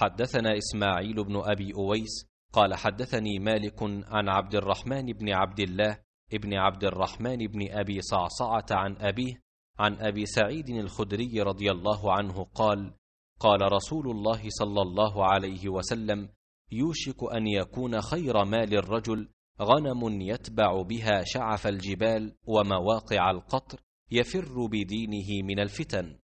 حدثنا إسماعيل بن أبي أويس قال حدثني مالك عن عبد الرحمن بن عبد الله ابن عبد الرحمن بن أبي صعصعة عن أبيه عن أبي سعيد الخدري رضي الله عنه قال قال رسول الله صلى الله عليه وسلم يوشك أن يكون خير مال الرجل غنم يتبع بها شعف الجبال ومواقع القطر يفر بدينه من الفتن